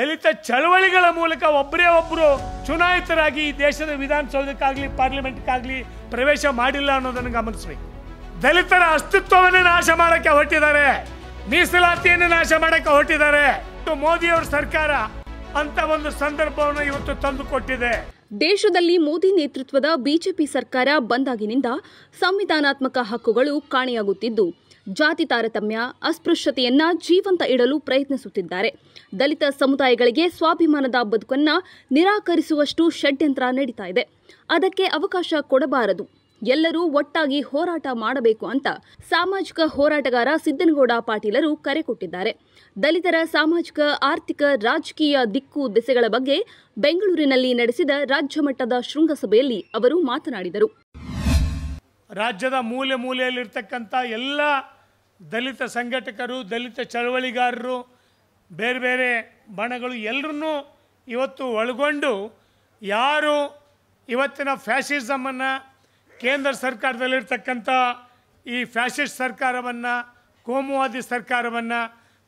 ದಲಿತ ಚಳವಳಿಗಳ ಮೂಲಕ ಒಬ್ಬರೇ ಒಬ್ಬರು ಚುನಾಯಿತರಾಗಿ ಈ ದೇಶದ ವಿಧಾನಸೌಧಕ್ಕಾಗಲಿ ಪಾರ್ಲಿಮೆಂಟ್ಗಾಗಲಿ ಪ್ರವೇಶ ಮಾಡಿಲ್ಲ ಅನ್ನೋದನ್ನು ಗಮನಿಸಬೇಕು ದಲಿತರ ಅಸ್ತಿತ್ವವನ್ನೇ ನಾಶ ಮಾಡೋಕ್ಕೆ ಹೊರಟಿದ್ದಾರೆ ಮೀಸಲಾತಿಯನ್ನು ನಾಶ ಮಾಡೋಕ್ಕೆ ಹೊರಟಿದ್ದಾರೆ ಮೋದಿಯವರ ಸರ್ಕಾರ ಅಂತ ಒಂದು ಸಂದರ್ಭವನ್ನು ಇವತ್ತು ತಂದು ಕೊಟ್ಟಿದೆ ದೇಶದಲ್ಲಿ ಮೋದಿ ನೇತೃತ್ವದ ಬಿಜೆಪಿ ಸರ್ಕಾರ ಬಂದಾಗಿನಿಂದ ಸಂವಿಧಾನಾತ್ಮಕ ಹಕ್ಕುಗಳು ಕಾಣೆಯಾಗುತ್ತಿದ್ದು ಜಾತಿ ತಾರತಮ್ಯ ಅಸ್ಪೃಶ್ಯತೆಯನ್ನ ಜೀವಂತ ಇಡಲು ಪ್ರಯತ್ನಿಸುತ್ತಿದ್ದಾರೆ ದಲಿತ ಸಮುದಾಯಗಳಿಗೆ ಸ್ವಾಭಿಮಾನದ ಬದುಕನ್ನು ನಿರಾಕರಿಸುವಷ್ಟು ಷಡ್ಯಂತ್ರ ನಡೀತಾ ಇದೆ ಅದಕ್ಕೆ ಅವಕಾಶ ಕೊಡಬಾರದು ಎಲ್ಲರೂ ಒಟ್ಟಾಗಿ ಹೋರಾಟ ಮಾಡಬೇಕು ಅಂತ ಸಾಮಾಜಿಕ ಹೋರಾಟಗಾರ ಸಿದ್ದನಗೌಡ ಪಾಟೀಲರು ಕರೆ ಕೊಟ್ಟಿದ್ದಾರೆ ದಲಿತರ ಸಾಮಾಜಿಕ ಆರ್ಥಿಕ ರಾಜಕೀಯ ದಿಕ್ಕು ದೆಸೆಗಳ ಬಗ್ಗೆ ಬೆಂಗಳೂರಿನಲ್ಲಿ ನಡೆಸಿದ ರಾಜ್ಯ ಮಟ್ಟದ ಶೃಂಗಸಭೆಯಲ್ಲಿ ಅವರು ಮಾತನಾಡಿದರು ರಾಜ್ಯದ ಮೂಲೆ ಮೂಲೆಯಲ್ಲಿರ್ತಕ್ಕಂಥ ಎಲ್ಲ ದಲಿತ ಸಂಘಟಕರು ದಲಿತ ಚಳವಳಿಗಾರರು ಬೇರೆ ಬೇರೆ ಬಣಗಳು ಎಲ್ಲರನ್ನೂ ಇವತ್ತು ಒಳಗೊಂಡು ಯಾರು ಇವತ್ತಿನ ಫ್ಯಾಷಿಸಮನ್ನು ಕೇಂದ್ರ ಸರ್ಕಾರದಲ್ಲಿರ್ತಕ್ಕಂಥ ಈ ಫ್ಯಾಷಿಸ್ಟ್ ಸರ್ಕಾರವನ್ನು ಕೋಮುವಾದಿ ಸರ್ಕಾರವನ್ನು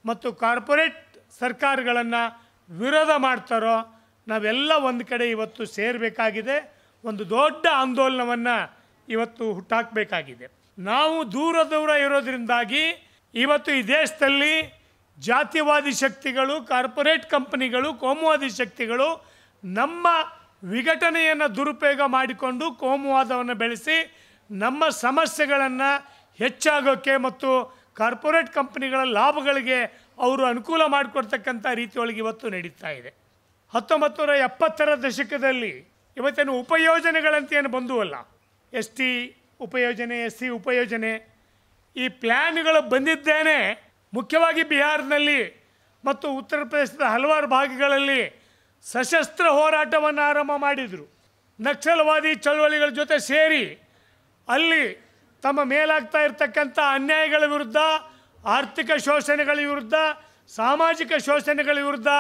ಮತ್ತು ಕಾರ್ಪೊರೇಟ್ ಸರ್ಕಾರಗಳನ್ನು ವಿರೋಧ ಮಾಡ್ತಾರೋ ನಾವೆಲ್ಲ ಒಂದು ಕಡೆ ಇವತ್ತು ಸೇರಬೇಕಾಗಿದೆ ಒಂದು ದೊಡ್ಡ ಆಂದೋಲನವನ್ನು ಇವತ್ತು ಹುಟ್ಟಾಕಬೇಕಾಗಿದೆ ನಾವು ದೂರ ದೂರ ಇರೋದರಿಂದಾಗಿ ಇವತ್ತು ಈ ದೇಶದಲ್ಲಿ ಜಾತಿವಾದಿ ಶಕ್ತಿಗಳು ಕಾರ್ಪೊರೇಟ್ ಕಂಪನಿಗಳು ಕೋಮುವಾದಿ ಶಕ್ತಿಗಳು ನಮ್ಮ ವಿಘಟನೆಯನ್ನು ದುರುಪಯೋಗ ಮಾಡಿಕೊಂಡು ಕೋಮುವಾದವನ್ನು ಬೆಳೆಸಿ ನಮ್ಮ ಸಮಸ್ಯೆಗಳನ್ನು ಹೆಚ್ಚಾಗೋಕ್ಕೆ ಮತ್ತು ಕಾರ್ಪೊರೇಟ್ ಕಂಪನಿಗಳ ಲಾಭಗಳಿಗೆ ಅವರು ಅನುಕೂಲ ಮಾಡಿಕೊಡ್ತಕ್ಕಂಥ ರೀತಿಯೊಳಗೆ ಇವತ್ತು ನಡೀತಾ ಇದೆ ಹತ್ತೊಂಬತ್ತು ನೂರ ಎಪ್ಪತ್ತರ ದಶಕದಲ್ಲಿ ಇವತ್ತೇನು ಉಪಯೋಜನೆಗಳಂತೇನು ಬಂದುವಲ್ಲ ಎಸ್ ಟಿ ಉಪಯೋಜನೆ ಎಸ್ ಸಿ ಉಪಯೋಜನೆ ಈ ಪ್ಲ್ಯಾನ್ಗಳು ಬಂದಿದ್ದೇನೆ ಮುಖ್ಯವಾಗಿ ಬಿಹಾರ್ನಲ್ಲಿ ಮತ್ತು ಉತ್ತರ ಪ್ರದೇಶದ ಹಲವಾರು ಭಾಗಗಳಲ್ಲಿ ಸಶಸ್ತ್ರ ಹೋರಾಟವನ್ನು ಆರಂಭ ಮಾಡಿದರು ನಕ್ಸಲವಾದಿ ಚಳವಳಿಗಳ ಜೊತೆ ಸೇರಿ ಅಲ್ಲಿ ತಮ್ಮ ಮೇಲಾಗ್ತಾ ಇರತಕ್ಕಂಥ ಅನ್ಯಾಯಗಳ ವಿರುದ್ಧ ಆರ್ಥಿಕ ಶೋಷಣೆಗಳ ವಿರುದ್ಧ ಸಾಮಾಜಿಕ ಶೋಷಣೆಗಳ ವಿರುದ್ಧ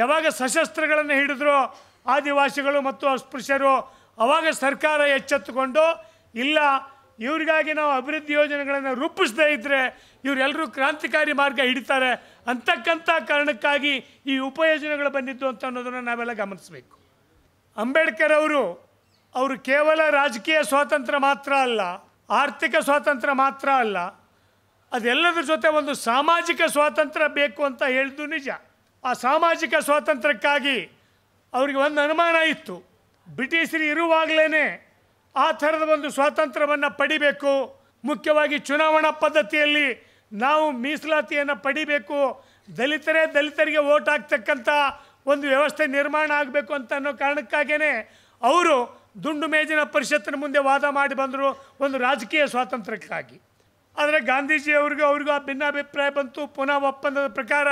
ಯಾವಾಗ ಸಶಸ್ತ್ರಗಳನ್ನು ಹಿಡಿದ್ರೋ ಆದಿವಾಸಿಗಳು ಮತ್ತು ಅಸ್ಪೃಶ್ಯರು ಅವಾಗ ಸರ್ಕಾರ ಎಚ್ಚೆತ್ತುಕೊಂಡು ಇಲ್ಲ ಇವರಿಗಾಗಿ ನಾವು ಅಭಿವೃದ್ಧಿ ಯೋಜನೆಗಳನ್ನು ರೂಪಿಸದೇ ಇದ್ದರೆ ಇವರೆಲ್ಲರೂ ಕ್ರಾಂತಿಕಾರಿ ಮಾರ್ಗ ಹಿಡಿತಾರೆ ಅಂತಕ್ಕಂಥ ಕಾರಣಕ್ಕಾಗಿ ಈ ಉಪಯೋಜನೆಗಳು ಬಂದಿದ್ದು ಅಂತ ಅನ್ನೋದನ್ನು ನಾವೆಲ್ಲ ಗಮನಿಸಬೇಕು ಅಂಬೇಡ್ಕರ್ ಅವರು ಅವರು ಕೇವಲ ರಾಜಕೀಯ ಸ್ವಾತಂತ್ರ್ಯ ಮಾತ್ರ ಅಲ್ಲ ಆರ್ಥಿಕ ಸ್ವಾತಂತ್ರ್ಯ ಮಾತ್ರ ಅಲ್ಲ ಅದೆಲ್ಲದರ ಜೊತೆ ಒಂದು ಸಾಮಾಜಿಕ ಸ್ವಾತಂತ್ರ್ಯ ಬೇಕು ಅಂತ ಹೇಳಿದ್ದು ನಿಜ ಆ ಸಾಮಾಜಿಕ ಸ್ವಾತಂತ್ರ್ಯಕ್ಕಾಗಿ ಅವರಿಗೆ ಒಂದು ಅನುಮಾನ ಇತ್ತು ಬ್ರಿಟಿಷರು ಇರುವಾಗಲೇ ಆ ಥರದ ಒಂದು ಸ್ವಾತಂತ್ರ್ಯವನ್ನು ಪಡಿಬೇಕು ಮುಖ್ಯವಾಗಿ ಚುನಾವಣಾ ಪದ್ಧತಿಯಲ್ಲಿ ನಾವು ಮೀಸಲಾತಿಯನ್ನು ಪಡಿಬೇಕು ದಲಿತರೇ ದಲಿತರಿಗೆ ಓಟ್ ಹಾಕ್ತಕ್ಕಂಥ ಒಂದು ವ್ಯವಸ್ಥೆ ನಿರ್ಮಾಣ ಆಗಬೇಕು ಅಂತ ಅನ್ನೋ ಕಾರಣಕ್ಕಾಗೇ ಅವರು ದುಂಡು ಮೇಜಿನ ಪರಿಷತ್ತಿನ ಮುಂದೆ ವಾದ ಮಾಡಿ ಬಂದರು ಒಂದು ರಾಜಕೀಯ ಸ್ವಾತಂತ್ರ್ಯಕ್ಕಾಗಿ ಆದರೆ ಗಾಂಧೀಜಿಯವ್ರಿಗೂ ಅವ್ರಿಗೂ ಆ ಭಿನ್ನಾಭಿಪ್ರಾಯ ಬಂತು ಪುನಃ ಒಪ್ಪಂದದ ಪ್ರಕಾರ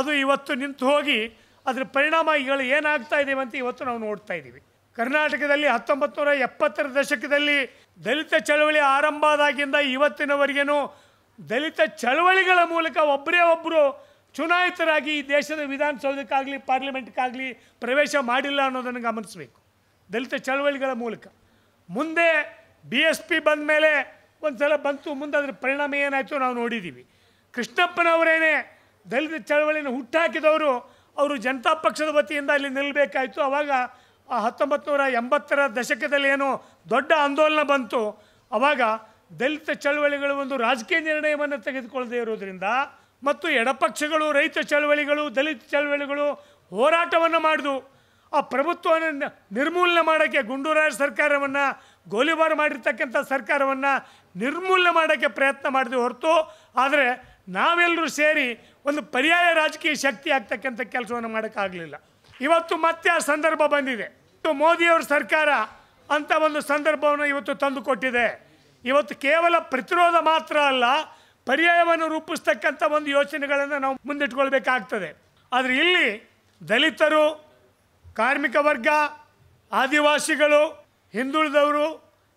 ಅದು ಇವತ್ತು ನಿಂತು ಹೋಗಿ ಅದರ ಪರಿಣಾಮಗಳು ಏನಾಗ್ತಾ ಇದ್ದೀವಿ ಅಂತ ಇವತ್ತು ನಾವು ನೋಡ್ತಾ ಇದ್ದೀವಿ ಕರ್ನಾಟಕದಲ್ಲಿ ಹತ್ತೊಂಬತ್ತು ನೂರ ಎಪ್ಪತ್ತರ ದಶಕದಲ್ಲಿ ದಲಿತ ಚಳವಳಿ ಆರಂಭ ಆದಾಗಿಂದ ಇವತ್ತಿನವರೆಗೇನು ದಲಿತ ಚಳವಳಿಗಳ ಮೂಲಕ ಒಬ್ಬರೇ ಒಬ್ಬರು ಚುನಾಯಿತರಾಗಿ ಈ ದೇಶದ ವಿಧಾನಸೌಧಕ್ಕಾಗಲಿ ಪಾರ್ಲಿಮೆಂಟ್ಗಾಗಲಿ ಪ್ರವೇಶ ಮಾಡಿಲ್ಲ ಅನ್ನೋದನ್ನು ಗಮನಿಸಬೇಕು ದಲಿತ ಚಳವಳಿಗಳ ಮೂಲಕ ಮುಂದೆ ಬಿ ಎಸ್ ಪಿ ಬಂದ ಮೇಲೆ ಒಂದು ಸಲ ಬಂತು ಮುಂದೆ ಅದರ ಪರಿಣಾಮ ಏನಾಯಿತು ನಾವು ನೋಡಿದ್ದೀವಿ ಕೃಷ್ಣಪ್ಪನವರೇನೇ ದಲಿತ ಚಳವಳಿನ ಹುಟ್ಟಾಕಿದವರು ಅವರು ಜನತಾ ಪಕ್ಷದ ವತಿಯಿಂದ ಅಲ್ಲಿ ನಿಲ್ಲಬೇಕಾಯಿತು ಆವಾಗ ಆ ಹತ್ತೊಂಬತ್ತು ನೂರ ಎಂಬತ್ತರ ದಶಕದಲ್ಲಿ ಏನು ದೊಡ್ಡ ಆಂದೋಲನ ಬಂತು ಅವಾಗ ದಲಿತ ಚಳವಳಿಗಳು ಒಂದು ರಾಜಕೀಯ ನಿರ್ಣಯವನ್ನು ತೆಗೆದುಕೊಳ್ಳದೆ ಇರೋದರಿಂದ ಮತ್ತು ಎಡಪಕ್ಷಗಳು ರೈತ ಚಳವಳಿಗಳು ದಲಿತ ಚಳವಳಿಗಳು ಹೋರಾಟವನ್ನು ಮಾಡಿದು ಆ ಪ್ರಭುತ್ವವನ್ನು ನಿರ್ಮೂಲನೆ ಮಾಡೋಕ್ಕೆ ಗುಂಡೂರಾವ್ ಸರ್ಕಾರವನ್ನು ಗೋಲಿಬಾರ್ ಮಾಡಿರ್ತಕ್ಕಂಥ ಸರ್ಕಾರವನ್ನು ನಿರ್ಮೂಲನೆ ಮಾಡೋಕ್ಕೆ ಪ್ರಯತ್ನ ಮಾಡಿದೆ ಹೊರತು ಆದರೆ ನಾವೆಲ್ಲರೂ ಸೇರಿ ಒಂದು ಪರ್ಯಾಯ ರಾಜಕೀಯ ಶಕ್ತಿ ಆಗ್ತಕ್ಕಂಥ ಕೆಲಸವನ್ನು ಮಾಡೋಕ್ಕಾಗಲಿಲ್ಲ ಇವತ್ತು ಮತ್ತೆ ಆ ಸಂದರ್ಭ ಬಂದಿದೆ ಮೋದಿಯವ್ರ ಸರ್ಕಾರ ಅಂತ ಒಂದು ಸಂದರ್ಭವನ್ನು ಇವತ್ತು ತಂದು ಕೊಟ್ಟಿದೆ ಇವತ್ತು ಕೇವಲ ಪ್ರತಿರೋಧ ಮಾತ್ರ ಅಲ್ಲ ಪರ್ಯಾಯವನ್ನು ರೂಪಿಸ್ತಕ್ಕಂಥ ಒಂದು ಯೋಚನೆಗಳನ್ನು ನಾವು ಮುಂದಿಟ್ಕೊಳ್ಬೇಕಾಗ್ತದೆ ಆದರೆ ಇಲ್ಲಿ ದಲಿತರು ಕಾರ್ಮಿಕ ವರ್ಗ ಆದಿವಾಸಿಗಳು ಹಿಂದುಳಿದವರು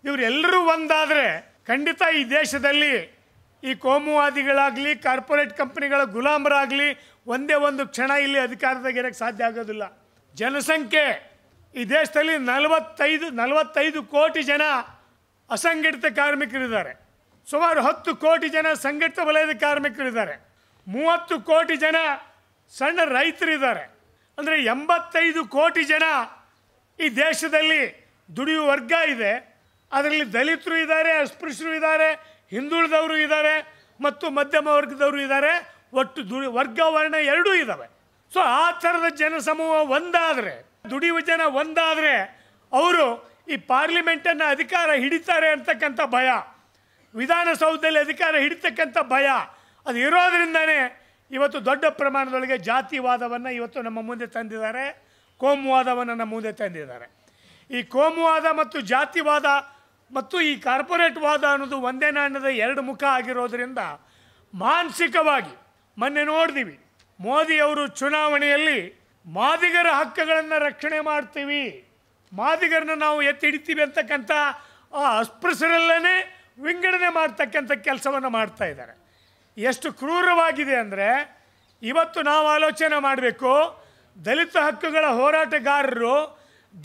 ಇವರೆಲ್ಲರೂ ಒಂದಾದರೆ ಖಂಡಿತ ಈ ದೇಶದಲ್ಲಿ ಈ ಕೋಮುವಾದಿಗಳಾಗಲಿ ಕಾರ್ಪೊರೇಟ್ ಕಂಪ್ನಿಗಳ ಗುಲಾಮರಾಗಲಿ ಒಂದೇ ಒಂದು ಕ್ಷಣ ಇಲ್ಲಿ ಅಧಿಕಾರದಾಗ ಇರೋಕ್ಕೆ ಸಾಧ್ಯ ಆಗೋದಿಲ್ಲ ಜನಸಂಖ್ಯೆ ಈ ದೇಶದಲ್ಲಿ ನಲವತ್ತೈದು ನಲವತ್ತೈದು ಕೋಟಿ ಜನ ಅಸಂಘಟಿತ ಕಾರ್ಮಿಕರಿದ್ದಾರೆ ಸುಮಾರು ಹತ್ತು ಕೋಟಿ ಜನ ಸಂಘಟಿತ ವಲಯದ ಕಾರ್ಮಿಕರಿದ್ದಾರೆ ಮೂವತ್ತು ಕೋಟಿ ಜನ ಸಣ್ಣ ರೈತರಿದ್ದಾರೆ ಅಂದರೆ ಎಂಬತ್ತೈದು ಕೋಟಿ ಜನ ಈ ದೇಶದಲ್ಲಿ ದುಡಿಯುವ ವರ್ಗ ಇದೆ ಅದರಲ್ಲಿ ದಲಿತರು ಇದ್ದಾರೆ ಅಸ್ಪೃಶ್ಯರು ಇದ್ದಾರೆ ಹಿಂದುಳಿದವರು ಇದ್ದಾರೆ ಮತ್ತು ಮಧ್ಯಮ ವರ್ಗದವರು ಇದ್ದಾರೆ ಒಟ್ಟು ದುಡಿ ವರ್ಗ ವರ್ಣ ಎರಡೂ ಇದ್ದಾವೆ ಸೊ ಆ ಥರದ ಜನಸಮೂಹ ಒಂದಾದರೆ ದುಡಿಯುವ ಜನ ಒಂದಾದರೆ ಅವರು ಈ ಪಾರ್ಲಿಮೆಂಟನ್ನು ಅಧಿಕಾರ ಹಿಡಿತಾರೆ ಅಂತಕ್ಕಂಥ ಭಯ ವಿಧಾನಸೌಧದಲ್ಲಿ ಅಧಿಕಾರ ಹಿಡಿತಕ್ಕಂಥ ಭಯ ಅದು ಇರೋದ್ರಿಂದನೇ ಇವತ್ತು ದೊಡ್ಡ ಪ್ರಮಾಣದೊಳಗೆ ಜಾತಿವಾದವನ್ನು ಇವತ್ತು ನಮ್ಮ ಮುಂದೆ ತಂದಿದ್ದಾರೆ ಕೋಮುವಾದವನ್ನು ನಮ್ಮ ಮುಂದೆ ತಂದಿದ್ದಾರೆ ಈ ಕೋಮುವಾದ ಮತ್ತು ಜಾತಿವಾದ ಮತ್ತು ಈ ಕಾರ್ಪೊರೇಟ್ ವಾದ ಅನ್ನೋದು ಒಂದೇ ನಾಣ್ಯದ ಎರಡು ಮುಖ ಆಗಿರೋದರಿಂದ ಮಾನಸಿಕವಾಗಿ ಮೊನ್ನೆ ನೋಡಿದೀವಿ ಮೋದಿಯವರು ಚುನಾವಣೆಯಲ್ಲಿ ಮಾದಿಗರ ಹಕ್ಕುಗಳನ್ನು ರಕ್ಷಣೆ ಮಾಡ್ತೀವಿ ಮಾದಿಗರನ್ನ ನಾವು ಎತ್ತಿ ಹಿಡಿತೀವಿ ಅಂತಕ್ಕಂಥ ಆ ಅಸ್ಪೃಶ್ಯರಲ್ಲೇ ವಿಂಗಡಣೆ ಮಾಡ್ತಕ್ಕಂಥ ಕೆಲಸವನ್ನು ಮಾಡ್ತಾ ಇದ್ದಾರೆ ಎಷ್ಟು ಕ್ರೂರವಾಗಿದೆ ಅಂದರೆ ಇವತ್ತು ನಾವು ಆಲೋಚನೆ ಮಾಡಬೇಕು ದಲಿತ ಹಕ್ಕುಗಳ ಹೋರಾಟಗಾರರು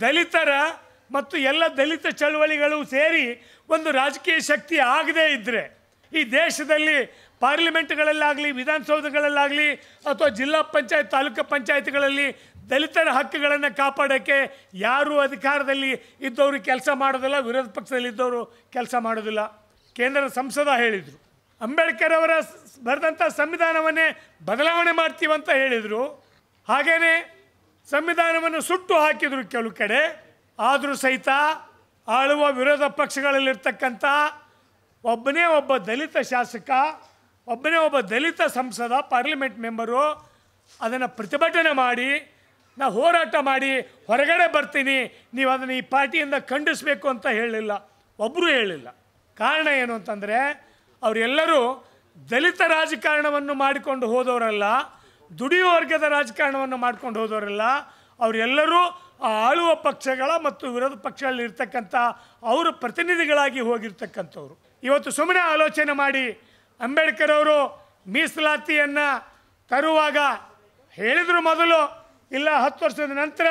ದಲಿತರ ಮತ್ತು ಎಲ್ಲ ದಲಿತ ಚಳವಳಿಗಳು ಸೇರಿ ಒಂದು ರಾಜಕೀಯ ಶಕ್ತಿ ಆಗದೇ ಇದ್ದರೆ ಈ ದೇಶದಲ್ಲಿ ಪಾರ್ಲಿಮೆಂಟ್ಗಳಲ್ಲಾಗಲಿ ವಿಧಾನಸೌಧಗಳಲ್ಲಾಗಲಿ ಅಥವಾ ಜಿಲ್ಲಾ ಪಂಚಾಯತ್ ತಾಲೂಕು ಪಂಚಾಯತ್ಗಳಲ್ಲಿ ದಲಿತರ ಹಕ್ಕುಗಳನ್ನು ಕಾಪಾಡೋಕ್ಕೆ ಯಾರೂ ಅಧಿಕಾರದಲ್ಲಿ ಇದ್ದವರು ಕೆಲಸ ಮಾಡೋದಿಲ್ಲ ವಿರೋಧ ಪಕ್ಷದಲ್ಲಿ ಇದ್ದವರು ಕೆಲಸ ಮಾಡೋದಿಲ್ಲ ಕೇಂದ್ರ ಸಂಸದ ಹೇಳಿದರು ಅಂಬೇಡ್ಕರ್ ಅವರ ಬರೆದಂಥ ಸಂವಿಧಾನವನ್ನೇ ಬದಲಾವಣೆ ಮಾಡ್ತೀವಂತ ಹೇಳಿದರು ಹಾಗೆಯೇ ಸಂವಿಧಾನವನ್ನು ಸುಟ್ಟು ಹಾಕಿದರು ಕೆಲವು ಕಡೆ ಆದರೂ ಸಹಿತ ಆಳುವ ವಿರೋಧ ಪಕ್ಷಗಳಲ್ಲಿರ್ತಕ್ಕಂಥ ಒಬ್ಬನೇ ಒಬ್ಬ ದಲಿತ ಶಾಸಕ ಒಬ್ಬನೇ ಒಬ್ಬ ದಲಿತ ಸಂಸದ ಪಾರ್ಲಿಮೆಂಟ್ ಮೆಂಬರು ಅದನ್ನು ಪ್ರತಿಭಟನೆ ಮಾಡಿ ನಾ ಹೋರಾಟ ಮಾಡಿ ಹೊರಗಡೆ ಬರ್ತೀನಿ ನೀವು ಅದನ್ನು ಈ ಪಾರ್ಟಿಯಿಂದ ಖಂಡಿಸಬೇಕು ಅಂತ ಹೇಳಿಲ್ಲ ಒಬ್ಬರೂ ಹೇಳಿಲ್ಲ ಕಾರಣ ಏನು ಅಂತಂದರೆ ಅವರೆಲ್ಲರೂ ದಲಿತ ರಾಜಕಾರಣವನ್ನು ಮಾಡಿಕೊಂಡು ಹೋದವರಲ್ಲ ದುಡಿಯುವ ವರ್ಗದ ರಾಜಕಾರಣವನ್ನು ಮಾಡ್ಕೊಂಡು ಹೋದವರಲ್ಲ ಅವರೆಲ್ಲರೂ ಆ ಆಳುವ ಪಕ್ಷಗಳ ಮತ್ತು ವಿರೋಧ ಪಕ್ಷಗಳಲ್ಲಿ ಇರ್ತಕ್ಕಂಥ ಅವರ ಪ್ರತಿನಿಧಿಗಳಾಗಿ ಹೋಗಿರ್ತಕ್ಕಂಥವ್ರು ಇವತ್ತು ಸುಮ್ಮನೆ ಆಲೋಚನೆ ಮಾಡಿ ಅಂಬೇಡ್ಕರ್ ಅವರು ಮೀಸಲಾತಿಯನ್ನು ತರುವಾಗ ಹೇಳಿದರು ಮೊದಲು ಇಲ್ಲ ಹತ್ತು ವರ್ಷದ ನಂತರ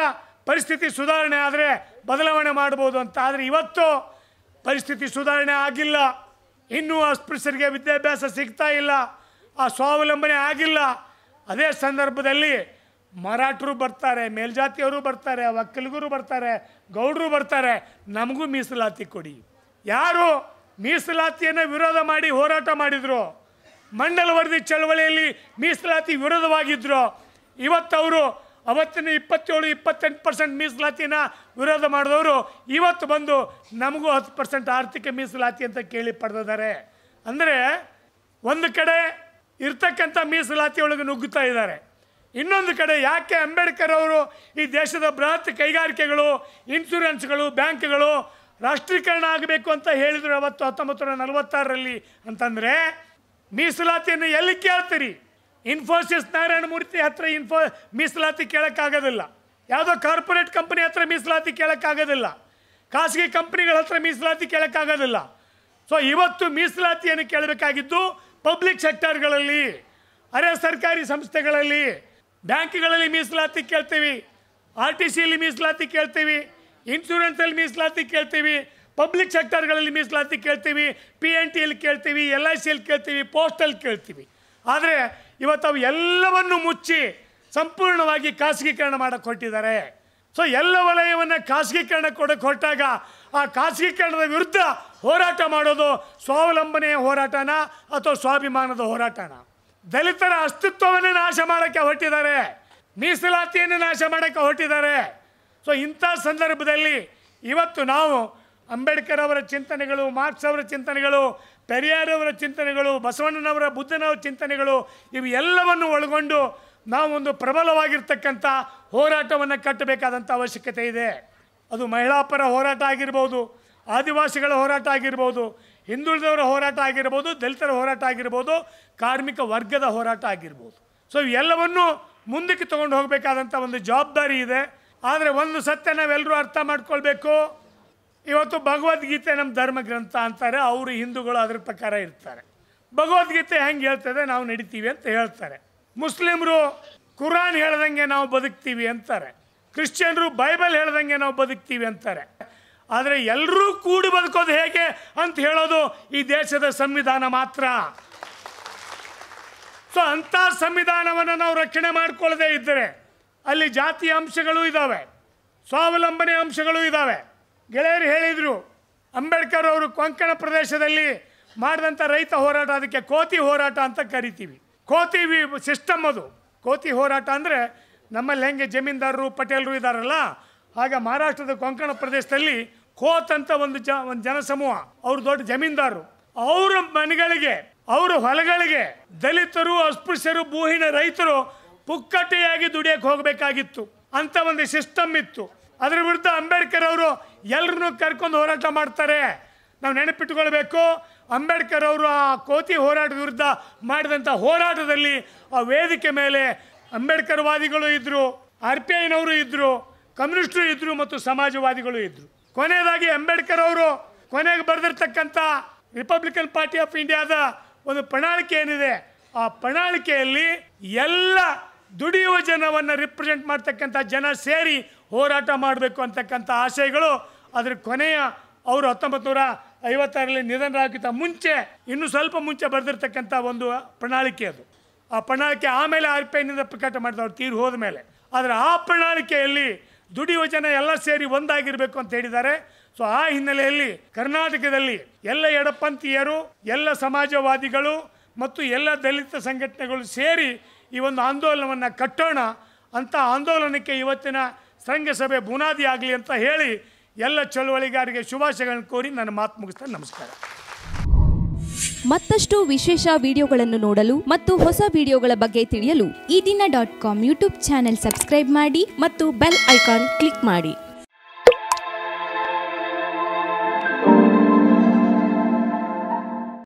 ಪರಿಸ್ಥಿತಿ ಸುಧಾರಣೆ ಆದರೆ ಬದಲಾವಣೆ ಮಾಡ್ಬೋದು ಅಂತ ಆದರೆ ಇವತ್ತು ಪರಿಸ್ಥಿತಿ ಸುಧಾರಣೆ ಆಗಿಲ್ಲ ಇನ್ನೂ ಅಸ್ಪೃಶ್ಯರಿಗೆ ವಿದ್ಯಾಭ್ಯಾಸ ಸಿಗ್ತಾ ಇಲ್ಲ ಆ ಸ್ವಾವಲಂಬನೆ ಆಗಿಲ್ಲ ಅದೇ ಸಂದರ್ಭದಲ್ಲಿ ಮರಾಠರು ಬರ್ತಾರೆ ಮೇಲ್ಜಾತಿಯವರು ಬರ್ತಾರೆ ಒಕ್ಕಲಿಗರು ಬರ್ತಾರೆ ಗೌಡರು ಬರ್ತಾರೆ ನಮಗೂ ಮೀಸಲಾತಿ ಕೊಡಿ ಯಾರು ಮೀಸಲಾತಿಯನ್ನು ವಿರೋಧ ಮಾಡಿ ಹೋರಾಟ ಮಾಡಿದರು ಮಂಡಲ ವರದಿ ಚಳವಳಿಯಲ್ಲಿ ಮೀಸಲಾತಿ ವಿರೋಧವಾಗಿದ್ದರು ಇವತ್ತವರು ಅವತ್ತಿನ ಇಪ್ಪತ್ತೇಳು ಇಪ್ಪತ್ತೆಂಟು ಪರ್ಸೆಂಟ್ ಮೀಸಲಾತಿನ ವಿರೋಧ ಮಾಡಿದವರು ಇವತ್ತು ಬಂದು ನಮಗೂ ಹತ್ತು ಪರ್ಸೆಂಟ್ ಆರ್ಥಿಕ ಮೀಸಲಾತಿ ಅಂತ ಕೇಳಿ ಪಡೆದಿದ್ದಾರೆ ಅಂದರೆ ಒಂದು ಕಡೆ ಇರ್ತಕ್ಕಂಥ ಮೀಸಲಾತಿ ಒಳಗೆ ನುಗ್ಗುತ್ತಾ ಇದ್ದಾರೆ ಇನ್ನೊಂದು ಕಡೆ ಯಾಕೆ ಅಂಬೇಡ್ಕರ್ ಅವರು ಈ ದೇಶದ ಬೃಹತ್ ಕೈಗಾರಿಕೆಗಳು ಇನ್ಶೂರೆನ್ಸ್ಗಳು ಬ್ಯಾಂಕ್ಗಳು ರಾಷ್ಟ್ರೀಕರಣ ಆಗಬೇಕು ಅಂತ ಹೇಳಿದರು ಅವತ್ತು ಹತ್ತೊಂಬತ್ತು ನೂರ ನಲವತ್ತಾರರಲ್ಲಿ ಅಂತಂದರೆ ಮೀಸಲಾತಿಯನ್ನು ಎಲ್ಲಿ ಕೇಳ್ತೀರಿ ಇನ್ಫೋಸಿಸ್ ನಾರಾಯಣ ಮೂರ್ತಿ ಹತ್ರ ಇನ್ಫೋ ಮೀಸಲಾತಿ ಕೇಳೋಕ್ಕಾಗೋದಿಲ್ಲ ಯಾವುದೋ ಕಾರ್ಪೊರೇಟ್ ಕಂಪ್ನಿ ಹತ್ರ ಮೀಸಲಾತಿ ಕೇಳೋಕ್ಕಾಗೋದಿಲ್ಲ ಖಾಸಗಿ ಕಂಪ್ನಿಗಳ ಹತ್ರ ಮೀಸಲಾತಿ ಕೇಳೋಕ್ಕಾಗೋದಿಲ್ಲ ಸೊ ಇವತ್ತು ಮೀಸಲಾತಿಯನ್ನು ಕೇಳಬೇಕಾಗಿದ್ದು ಪಬ್ಲಿಕ್ ಸೆಕ್ಟರ್ಗಳಲ್ಲಿ ಅರೆ ಸರ್ಕಾರಿ ಸಂಸ್ಥೆಗಳಲ್ಲಿ ಬ್ಯಾಂಕ್ಗಳಲ್ಲಿ ಮೀಸಲಾತಿ ಕೇಳ್ತೀವಿ ಆರ್ ಟಿ ಸಿಯಲ್ಲಿ ಮೀಸಲಾತಿ ಕೇಳ್ತೀವಿ ಇನ್ಶೂರೆನ್ಸಲ್ಲಿ ಮೀಸಲಾತಿ ಕೇಳ್ತೀವಿ ಪಬ್ಲಿಕ್ ಸೆಕ್ಟರ್ಗಳಲ್ಲಿ ಮೀಸಲಾತಿ ಕೇಳ್ತೀವಿ ಪಿ ಎನ್ ಟಿಯಲ್ಲಿ ಕೇಳ್ತೀವಿ ಎಲ್ ಐ ಸಿಯಲ್ಲಿ ಕೇಳ್ತೀವಿ ಪೋಸ್ಟಲ್ಲಿ ಕೇಳ್ತೀವಿ ಆದರೆ ಇವತ್ತು ಅವು ಎಲ್ಲವನ್ನು ಮುಚ್ಚಿ ಸಂಪೂರ್ಣವಾಗಿ ಖಾಸಗೀಕರಣ ಮಾಡಕ್ಕೆ ಹೊರಟಿದ್ದಾರೆ ಸೊ ಎಲ್ಲ ವಲಯವನ್ನು ಖಾಸಗೀಕರಣ ಕೊಡಕ್ಕೆ ಹೊರಟಾಗ ಆ ಖಾಸಗೀಕರಣದ ವಿರುದ್ಧ ಹೋರಾಟ ಮಾಡೋದು ಸ್ವಾವಲಂಬನೆಯ ಹೋರಾಟನ ಅಥವಾ ಸ್ವಾಭಿಮಾನದ ಹೋರಾಟನ ದಲಿತರ ಅಸ್ತಿತ್ವವನ್ನು ನಾಶ ಮಾಡೋಕ್ಕೆ ಹೊರಟಿದ್ದಾರೆ ಮೀಸಲಾತಿಯನ್ನು ನಾಶ ಮಾಡೋಕ್ಕೆ ಹೊರಟಿದ್ದಾರೆ ಸೊ ಇಂಥ ಸಂದರ್ಭದಲ್ಲಿ ಇವತ್ತು ನಾವು ಅಂಬೇಡ್ಕರ್ ಅವರ ಚಿಂತನೆಗಳು ಮಾರ್ಕ್ಸ್ ಅವರ ಚಿಂತನೆಗಳು ಪೆರಿಯಾರವರ ಚಿಂತನೆಗಳು ಬಸವಣ್ಣನವರ ಬುದ್ಧನವರ ಚಿಂತನೆಗಳು ಇವೆಲ್ಲವನ್ನು ಒಳಗೊಂಡು ನಾವೊಂದು ಪ್ರಬಲವಾಗಿರ್ತಕ್ಕಂಥ ಹೋರಾಟವನ್ನು ಕಟ್ಟಬೇಕಾದಂಥ ಅವಶ್ಯಕತೆ ಇದೆ ಅದು ಮಹಿಳಾ ಪರ ಹೋರಾಟ ಆಗಿರ್ಬೋದು ಆದಿವಾಸಿಗಳ ಹೋರಾಟ ಆಗಿರ್ಬೋದು ಹಿಂದುಳಿದವರ ಹೋರಾಟ ಆಗಿರ್ಬೋದು ದಲಿತರ ಹೋರಾಟ ಆಗಿರ್ಬೋದು ಕಾರ್ಮಿಕ ವರ್ಗದ ಹೋರಾಟ ಆಗಿರ್ಬೋದು ಸೊ ಇವೆಲ್ಲವನ್ನು ಮುಂದಕ್ಕೆ ತಗೊಂಡು ಹೋಗಬೇಕಾದಂಥ ಒಂದು ಜವಾಬ್ದಾರಿ ಇದೆ ಆದರೆ ಒಂದು ಸತ್ಯ ನಾವೆಲ್ಲರೂ ಅರ್ಥ ಮಾಡ್ಕೊಳ್ಬೇಕು ಇವತ್ತು ಭಗವದ್ಗೀತೆ ನಮ್ಮ ಧರ್ಮ ಗ್ರಂಥ ಅಂತಾರೆ ಅವರು ಹಿಂದೂಗಳು ಅದ್ರ ಪ್ರಕಾರ ಇರ್ತಾರೆ ಭಗವದ್ಗೀತೆ ಹೆಂಗೆ ಹೇಳ್ತದೆ ನಾವು ನಡಿತೀವಿ ಅಂತ ಹೇಳ್ತಾರೆ ಮುಸ್ಲಿಮರು ಕುರಾನ್ ಹೇಳ್ದಂಗೆ ನಾವು ಬದುಕ್ತೀವಿ ಅಂತಾರೆ ಕ್ರಿಶ್ಚಿಯನ್ರು ಬೈಬಲ್ ಹೇಳ್ದಂಗೆ ನಾವು ಬದುಕ್ತೀವಿ ಅಂತಾರೆ ಆದರೆ ಎಲ್ಲರೂ ಕೂಡಿ ಬದುಕೋದು ಹೇಗೆ ಅಂತ ಹೇಳೋದು ಈ ದೇಶದ ಸಂವಿಧಾನ ಮಾತ್ರ ಸೊ ಅಂಥ ಸಂವಿಧಾನವನ್ನು ನಾವು ರಕ್ಷಣೆ ಮಾಡಿಕೊಳ್ಳದೇ ಇದ್ದರೆ ಅಲ್ಲಿ ಜಾತಿಯ ಅಂಶಗಳು ಇದ್ದಾವೆ ಸ್ವಾವಲಂಬನೆ ಅಂಶಗಳು ಇದ್ದಾವೆ ಗೆಳೆಯರು ಹೇಳಿದರು ಅಂಬೇಡ್ಕರ್ ಅವರು ಕೊಂಕಣ ಪ್ರದೇಶದಲ್ಲಿ ಮಾಡಿದಂಥ ರೈತ ಹೋರಾಟ ಅದಕ್ಕೆ ಕೋತಿ ಹೋರಾಟ ಅಂತ ಕರಿತೀವಿ ಕೋತಿ ವಿ ಸಿಸ್ಟಮ್ ಅದು ಕೋತಿ ಹೋರಾಟ ಅಂದರೆ ನಮ್ಮಲ್ಲಿ ಹೆಂಗೆ ಜಮೀನ್ದಾರರು ಪಟೇಲರು ಇದ್ದಾರಲ್ಲ ಆಗ ಮಹಾರಾಷ್ಟ್ರದ ಕೊಂಕಣ ಪ್ರದೇಶದಲ್ಲಿ ಕೋತ್ ಅಂತ ಒಂದು ಜ ಒಂದು ಜನಸಮೂಹ ಅವರು ದೊಡ್ಡ ಜಮೀನ್ದಾರರು ಅವರ ಮನೆಗಳಿಗೆ ಅವರ ಹೊಲಗಳಿಗೆ ದಲಿತರು ಅಸ್ಪೃಶ್ಯರು ಭೂಹಿನ ರೈತರು ಪುಕ್ಕಟ್ಟೆಯಾಗಿ ದುಡಿಯಕ್ಕೆ ಹೋಗಬೇಕಾಗಿತ್ತು ಅಂತ ಒಂದು ಸಿಸ್ಟಮ್ ಇತ್ತು ಅದರ ವಿರುದ್ಧ ಅಂಬೇಡ್ಕರ್ ಅವರು ಎಲ್ಲರನ್ನೂ ಕರ್ಕೊಂಡು ಹೋರಾಟ ಮಾಡ್ತಾರೆ ನಾವು ನೆನಪಿಟ್ಟುಕೊಳ್ಬೇಕು ಅಂಬೇಡ್ಕರ್ ಅವರು ಆ ಕೋತಿ ಹೋರಾಟದ ವಿರುದ್ಧ ಮಾಡಿದಂಥ ಹೋರಾಟದಲ್ಲಿ ಆ ವೇದಿಕೆ ಮೇಲೆ ಅಂಬೇಡ್ಕರ್ ವಾದಿಗಳು ಇದ್ದರು ಆರ್ ಪಿ ಐನವರು ಇದ್ದರು ಕಮ್ಯುನಿಸ್ಟರು ಇದ್ದರು ಮತ್ತು ಸಮಾಜವಾದಿಗಳು ಇದ್ದರು ಕೊನೆಯದಾಗಿ ಅಂಬೇಡ್ಕರ್ ಅವರು ಕೊನೆಗೆ ಬರೆದಿರ್ತಕ್ಕಂಥ ರಿಪಬ್ಲಿಕನ್ ಪಾರ್ಟಿ ಆಫ್ ಇಂಡಿಯಾದ ಒಂದು ಪ್ರಣಾಳಿಕೆ ಏನಿದೆ ಆ ಪ್ರಣಾಳಿಕೆಯಲ್ಲಿ ಎಲ್ಲ ದುಡಿಯುವ ಜನವನ್ನು ರಿಪ್ರೆಸೆಂಟ್ ಮಾಡ್ತಕ್ಕಂಥ ಜನ ಸೇರಿ ಹೋರಾಟ ಮಾಡಬೇಕು ಅಂತಕ್ಕಂಥ ಆಶಯಗಳು ಅದರ ಕೊನೆಯ ಅವರು ಹತ್ತೊಂಬತ್ತು ನೂರ ಐವತ್ತಾರಲ್ಲಿ ನಿಧನರಾಗಿದ್ದ ಮುಂಚೆ ಇನ್ನೂ ಸ್ವಲ್ಪ ಮುಂಚೆ ಬರೆದಿರ್ತಕ್ಕಂಥ ಒಂದು ಪ್ರಣಾಳಿಕೆ ಅದು ಆ ಪ್ರಣಾಳಿಕೆ ಆಮೇಲೆ ಆರ್ ಪಿ ಐನಿಂದ ಪ್ರಕಟ ಮಾಡಿದ ಅವ್ರು ತೀರು ಹೋದ ಮೇಲೆ ಆದರೆ ಆ ಪ್ರಣಾಳಿಕೆಯಲ್ಲಿ ದುಡಿಯುವ ಜನ ಎಲ್ಲ ಸೇರಿ ಒಂದಾಗಿರಬೇಕು ಅಂತ ಹೇಳಿದ್ದಾರೆ ಸೊ ಆ ಹಿನ್ನೆಲೆಯಲ್ಲಿ ಕರ್ನಾಟಕದಲ್ಲಿ ಎಲ್ಲ ಎಡಪಂಥೀಯರು ಎಲ್ಲ ಸಮಾಜವಾದಿಗಳು ಮತ್ತು ಎಲ್ಲ ದಲಿತ ಸಂಘಟನೆಗಳು ಸೇರಿ ಈ ಒಂದು ಆಂದೋಲನವನ್ನು ಕಟ್ಟೋಣ ಅಂಥ ಆಂದೋಲನಕ್ಕೆ ಇವತ್ತಿನ ಸಂಘ ಸಭೆ ಬುನಾದಿ ಆಗಲಿ ಅಂತ ಹೇಳಿ ಎಲ್ಲ ಚಳುವಳಿಗಾರರಿಗೆ ಶುಭಾಶಯಗಳನ್ನು ಕೋರಿ ನನ್ನ ಮಾತು ಮುಗಿಸ್ತಾ ನಮಸ್ಕಾರ ಮತ್ತಷ್ಟು ವಿಶೇಷ ವಿಡಿಯೋಗಳನ್ನು ನೋಡಲು ಮತ್ತು ಹೊಸ ವಿಡಿಯೋಗಳ ಬಗ್ಗೆ ತಿಳಿಯಲು ಈ ದಿನ dot com YouTube channel subscribe ಮಾಡಿ ಮತ್ತು ಬೆಲ್ ಐಕಾನ್ ಕ್ಲಿಕ್ ಮಾಡಿ